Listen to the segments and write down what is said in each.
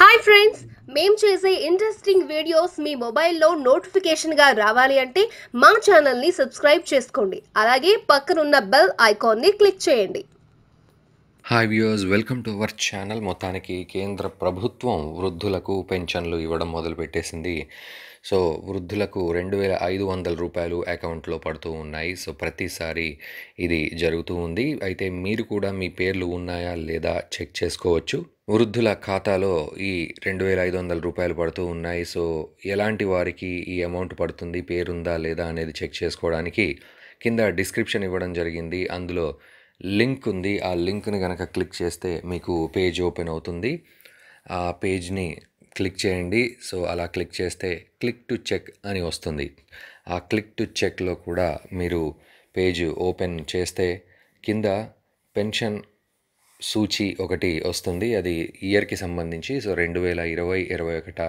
hi friends మేము చేసే interesting videos మీ మొబైల్లో నోటిఫికేషన్గా రావాలి అంటే మా ఛానల్ని సబ్స్క్రైబ్ చేసుకోండి అలాగే పక్కనున్న బెల్ ఐకాన్ని క్లిక్ చేయండి hi viewers welcome to our channel మొత్తానికి కేంద్ర ప్రభుత్వం వృద్ధులకు పెన్షన్లు ఇవ్వడం మొదలుపెట్టేసింది సో వృద్ధులకు రెండు వేల ఐదు వందల రూపాయలు అకౌంట్లో పడుతూ ఉన్నాయి సో ప్రతిసారి ఇది జరుగుతూ ఉంది అయితే మీరు కూడా మీ పేర్లు ఉన్నాయా లేదా చెక్ చేసుకోవచ్చు వృద్ధుల ఖాతాలో ఈ రెండు వేల ఐదు వందల రూపాయలు పడుతూ ఉన్నాయి సో ఎలాంటి వారికి ఈ అమౌంట్ పడుతుంది పేరుందా లేదా అనేది చెక్ చేసుకోవడానికి కింద డిస్క్రిప్షన్ ఇవ్వడం జరిగింది అందులో లింక్ ఉంది ఆ లింక్ని కనుక క్లిక్ చేస్తే మీకు పేజ్ ఓపెన్ అవుతుంది ఆ పేజ్ని క్లిక్ చేయండి సో అలా క్లిక్ చేస్తే క్లిక్ టు చెక్ అని వస్తుంది ఆ క్లిక్ టు చెక్లో కూడా మీరు పేజ్ ఓపెన్ చేస్తే కింద పెన్షన్ సూచి ఒకటి వస్తుంది అది ఇయర్కి సంబంధించి సో రెండు వేల ఇరవై ఇరవై ఒకట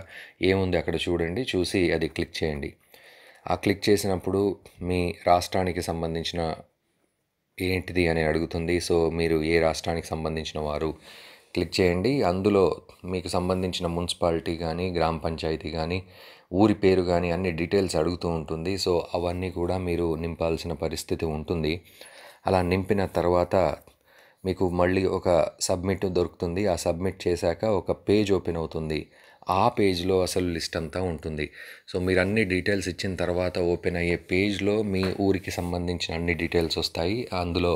ఏముంది అక్కడ చూడండి చూసి అది క్లిక్ చేయండి ఆ క్లిక్ చేసినప్పుడు మీ రాష్ట్రానికి సంబంధించిన ఏంటిది అని అడుగుతుంది సో మీరు ఏ రాష్ట్రానికి సంబంధించిన వారు క్లిక్ చేయండి అందులో మీకు సంబంధించిన మున్సిపాలిటీ కానీ గ్రామ పంచాయతీ కానీ ఊరి పేరు కానీ అన్ని డీటెయిల్స్ అడుగుతూ ఉంటుంది సో అవన్నీ కూడా మీరు నింపాల్సిన పరిస్థితి ఉంటుంది అలా నింపిన తర్వాత మీకు మళ్ళీ ఒక సబ్మిట్ దొరుకుతుంది ఆ సబ్మిట్ చేశాక ఒక పేజ్ ఓపెన్ అవుతుంది ఆ పేజ్లో అసలు లిస్ట్ అంతా ఉంటుంది సో మీరు అన్ని డీటెయిల్స్ ఇచ్చిన తర్వాత ఓపెన్ అయ్యే పేజ్లో మీ ఊరికి సంబంధించిన అన్ని డీటెయిల్స్ వస్తాయి అందులో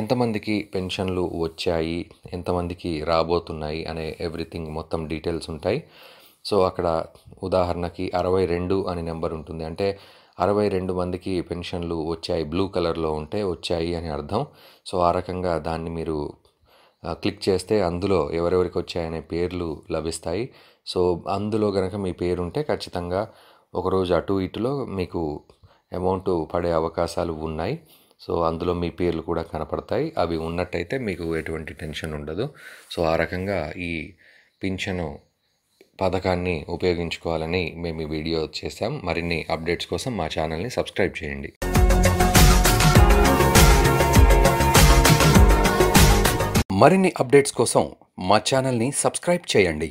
ఎంతమందికి పెన్షన్లు వచ్చాయి ఎంతమందికి రాబోతున్నాయి అనే ఎవ్రీథింగ్ మొత్తం డీటెయిల్స్ ఉంటాయి సో అక్కడ ఉదాహరణకి అరవై రెండు అనే నెంబర్ ఉంటుంది అంటే అరవై రెండు మందికి పెన్షన్లు వచ్చాయి బ్లూ కలర్లో ఉంటే వచ్చాయి అని అర్థం సో ఆ రకంగా దాన్ని మీరు క్లిక్ చేస్తే అందులో ఎవరెవరికి వచ్చాయనే పేర్లు లభిస్తాయి సో అందులో కనుక మీ పేరు ఉంటే ఖచ్చితంగా ఒకరోజు అటు ఇటులో మీకు అమౌంట్ పడే అవకాశాలు ఉన్నాయి సో అందులో మీ పేర్లు కూడా కనపడతాయి అవి ఉన్నట్టయితే మీకు ఎటువంటి టెన్షన్ ఉండదు సో ఆ రకంగా ఈ పింఛను పథకాన్ని ఉపయోగించుకోవాలని మేము ఈ వీడియో చేసాం మరిన్ని అప్డేట్స్ కోసం మా ఛానల్ని సబ్స్క్రైబ్ చేయండి మరిన్ని అప్డేట్స్ కోసం మా ఛానల్ని సబ్స్క్రైబ్ చేయండి